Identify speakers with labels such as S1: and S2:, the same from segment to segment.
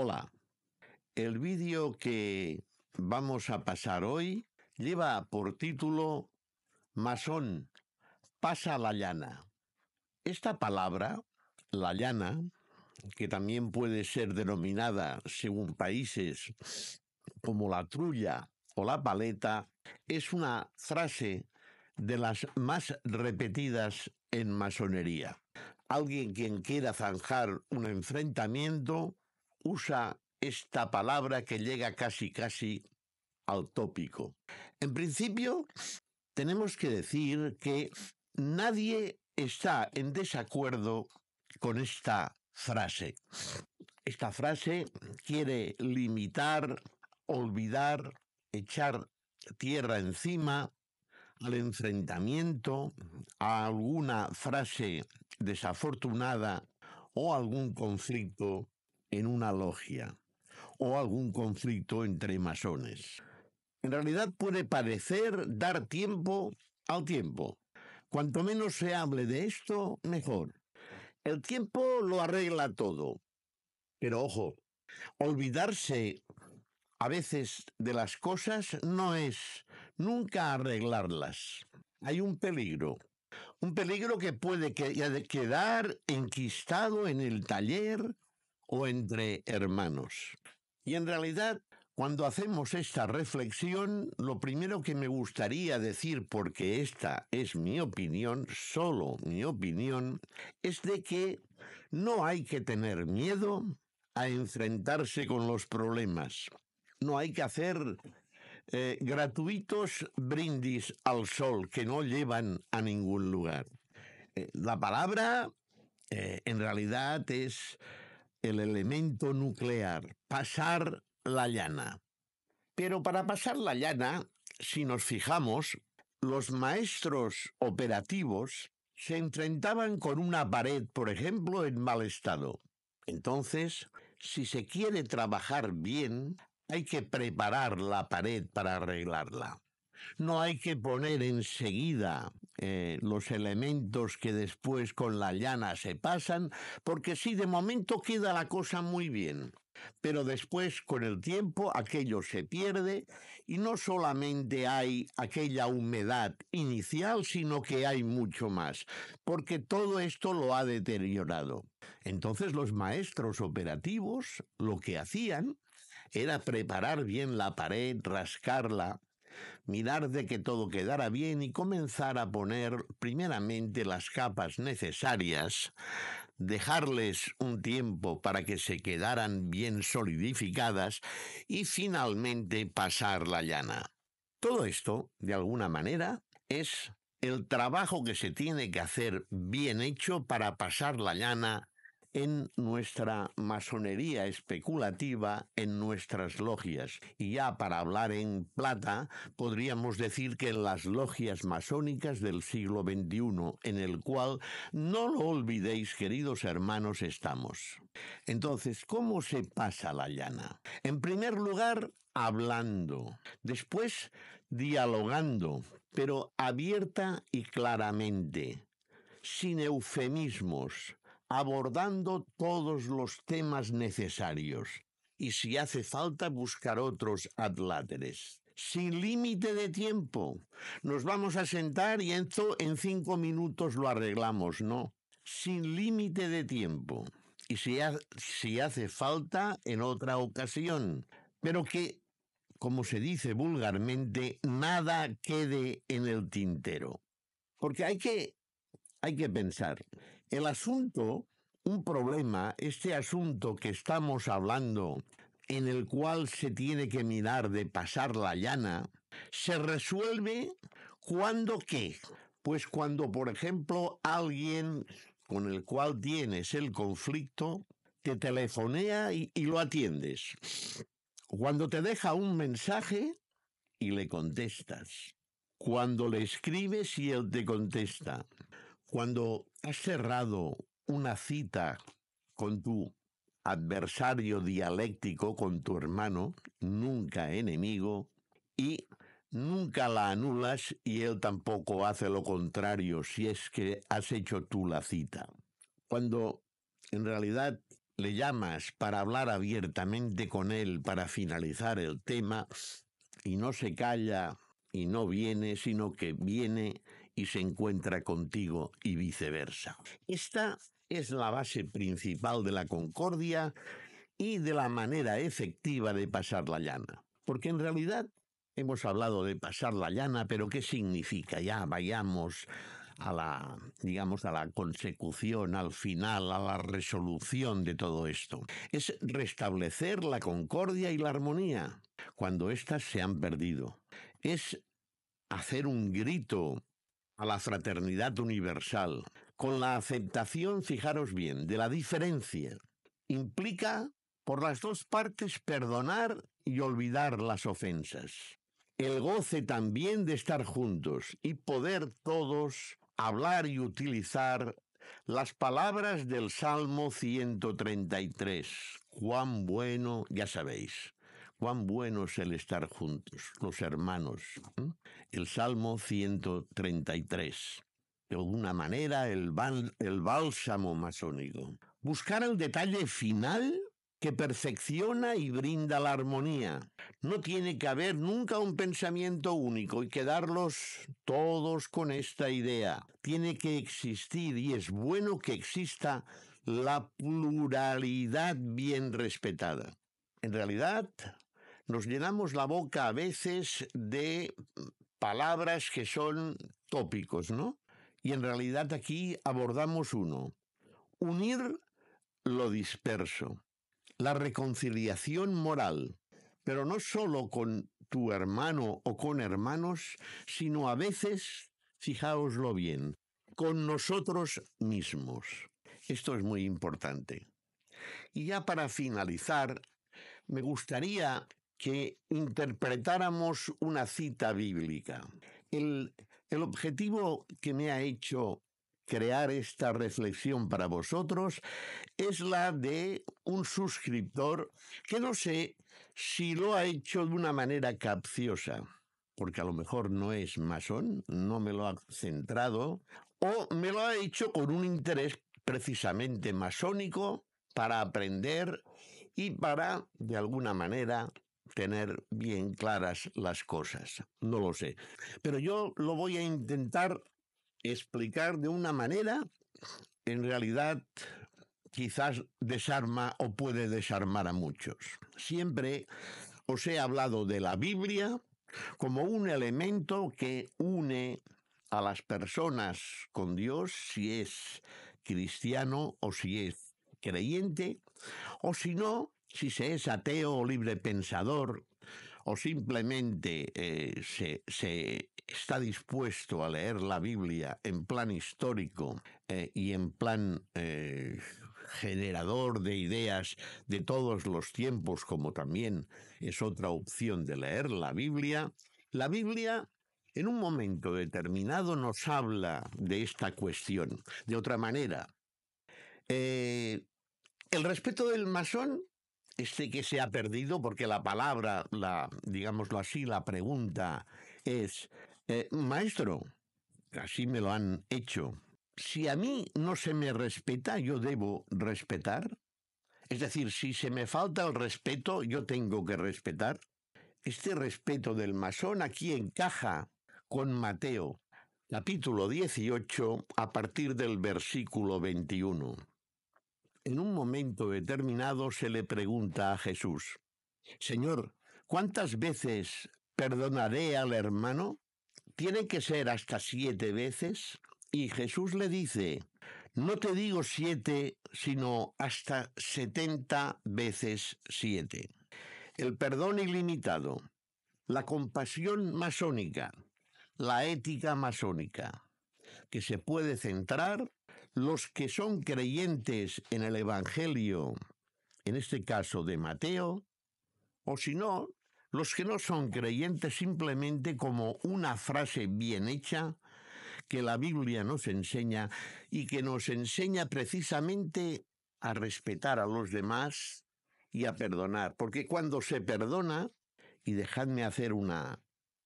S1: Hola, el vídeo que vamos a pasar hoy lleva por título Masón, pasa la llana. Esta palabra, la llana, que también puede ser denominada según países como la trulla o la paleta, es una frase de las más repetidas en masonería. Alguien quien quiera zanjar un enfrentamiento usa esta palabra que llega casi casi al tópico. En principio, tenemos que decir que nadie está en desacuerdo con esta frase. Esta frase quiere limitar, olvidar, echar tierra encima al enfrentamiento, a alguna frase desafortunada o algún conflicto en una logia o algún conflicto entre masones. En realidad puede parecer dar tiempo al tiempo. Cuanto menos se hable de esto, mejor. El tiempo lo arregla todo. Pero ojo, olvidarse a veces de las cosas no es nunca arreglarlas. Hay un peligro. Un peligro que puede quedar enquistado en el taller o entre hermanos. Y en realidad, cuando hacemos esta reflexión, lo primero que me gustaría decir, porque esta es mi opinión, solo mi opinión, es de que no hay que tener miedo a enfrentarse con los problemas. No hay que hacer eh, gratuitos brindis al sol que no llevan a ningún lugar. Eh, la palabra eh, en realidad es el elemento nuclear, pasar la llana. Pero para pasar la llana, si nos fijamos, los maestros operativos se enfrentaban con una pared, por ejemplo, en mal estado. Entonces, si se quiere trabajar bien, hay que preparar la pared para arreglarla. No hay que poner enseguida eh, los elementos que después con la llana se pasan, porque sí, de momento queda la cosa muy bien. Pero después, con el tiempo, aquello se pierde y no solamente hay aquella humedad inicial, sino que hay mucho más, porque todo esto lo ha deteriorado. Entonces los maestros operativos lo que hacían era preparar bien la pared, rascarla, mirar de que todo quedara bien y comenzar a poner primeramente las capas necesarias, dejarles un tiempo para que se quedaran bien solidificadas y finalmente pasar la llana. Todo esto, de alguna manera, es el trabajo que se tiene que hacer bien hecho para pasar la llana en nuestra masonería especulativa, en nuestras logias. Y ya para hablar en plata, podríamos decir que en las logias masónicas del siglo XXI, en el cual, no lo olvidéis, queridos hermanos, estamos. Entonces, ¿cómo se pasa la llana? En primer lugar, hablando, después dialogando, pero abierta y claramente, sin eufemismos, abordando todos los temas necesarios y si hace falta buscar otros adláteres. Sin límite de tiempo. Nos vamos a sentar y en cinco minutos lo arreglamos, ¿no? Sin límite de tiempo. Y si, si hace falta, en otra ocasión. Pero que, como se dice vulgarmente, nada quede en el tintero. Porque hay que, hay que pensar el asunto, un problema, este asunto que estamos hablando, en el cual se tiene que mirar de pasar la llana, se resuelve cuando qué. Pues cuando, por ejemplo, alguien con el cual tienes el conflicto te telefonea y, y lo atiendes. Cuando te deja un mensaje y le contestas. Cuando le escribes y él te contesta cuando has cerrado una cita con tu adversario dialéctico, con tu hermano, nunca enemigo, y nunca la anulas y él tampoco hace lo contrario si es que has hecho tú la cita. Cuando en realidad le llamas para hablar abiertamente con él para finalizar el tema y no se calla y no viene, sino que viene y se encuentra contigo y viceversa. Esta es la base principal de la concordia y de la manera efectiva de pasar la llana. Porque en realidad hemos hablado de pasar la llana, pero ¿qué significa? Ya vayamos a la, digamos, a la consecución, al final, a la resolución de todo esto. Es restablecer la concordia y la armonía cuando éstas se han perdido. Es hacer un grito a la fraternidad universal, con la aceptación, fijaros bien, de la diferencia, implica por las dos partes perdonar y olvidar las ofensas. El goce también de estar juntos y poder todos hablar y utilizar las palabras del Salmo 133. Cuán bueno, ya sabéis. Cuán bueno es el estar juntos, los hermanos. El Salmo 133. De alguna manera, el, el bálsamo masónico. Buscar el detalle final que perfecciona y brinda la armonía. No tiene que haber nunca un pensamiento único y quedarlos todos con esta idea. Tiene que existir y es bueno que exista la pluralidad bien respetada. En realidad, nos llenamos la boca a veces de palabras que son tópicos, ¿no? Y en realidad aquí abordamos uno, unir lo disperso, la reconciliación moral, pero no solo con tu hermano o con hermanos, sino a veces, fijaoslo bien, con nosotros mismos. Esto es muy importante. Y ya para finalizar, me gustaría que interpretáramos una cita bíblica. El, el objetivo que me ha hecho crear esta reflexión para vosotros es la de un suscriptor que no sé si lo ha hecho de una manera capciosa, porque a lo mejor no es masón, no me lo ha centrado, o me lo ha hecho con un interés precisamente masónico para aprender y para, de alguna manera, tener bien claras las cosas. No lo sé. Pero yo lo voy a intentar explicar de una manera, en realidad, quizás desarma o puede desarmar a muchos. Siempre os he hablado de la Biblia como un elemento que une a las personas con Dios, si es cristiano o si es creyente, o si no, si se es ateo o libre pensador o simplemente eh, se, está dispuesto a leer la Biblia en plan histórico eh, y en plan eh, generador de ideas de todos los tiempos, como también es otra opción de leer la Biblia, la Biblia en un momento determinado nos habla de esta cuestión. De otra manera, el respeto del masón este que se ha perdido, porque la palabra, la, digámoslo así, la pregunta es, eh, maestro, así me lo han hecho, si a mí no se me respeta, yo debo respetar. Es decir, si se me falta el respeto, yo tengo que respetar. Este respeto del masón aquí encaja con Mateo, capítulo 18, a partir del versículo 21 en un momento determinado se le pregunta a Jesús, Señor, ¿cuántas veces perdonaré al hermano? Tiene que ser hasta siete veces. Y Jesús le dice, no te digo siete, sino hasta setenta veces siete. El perdón ilimitado, la compasión masónica, la ética masónica, que se puede centrar los que son creyentes en el Evangelio, en este caso de Mateo, o si no, los que no son creyentes simplemente como una frase bien hecha que la Biblia nos enseña y que nos enseña precisamente a respetar a los demás y a perdonar. Porque cuando se perdona, y dejadme hacer una,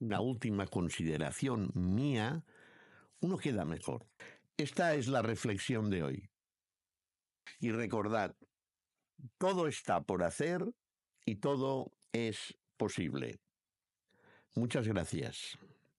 S1: última consideración mía, uno queda mejor. Esta es la reflexión de hoy. Y recordad, todo está por hacer y todo es posible. Muchas gracias.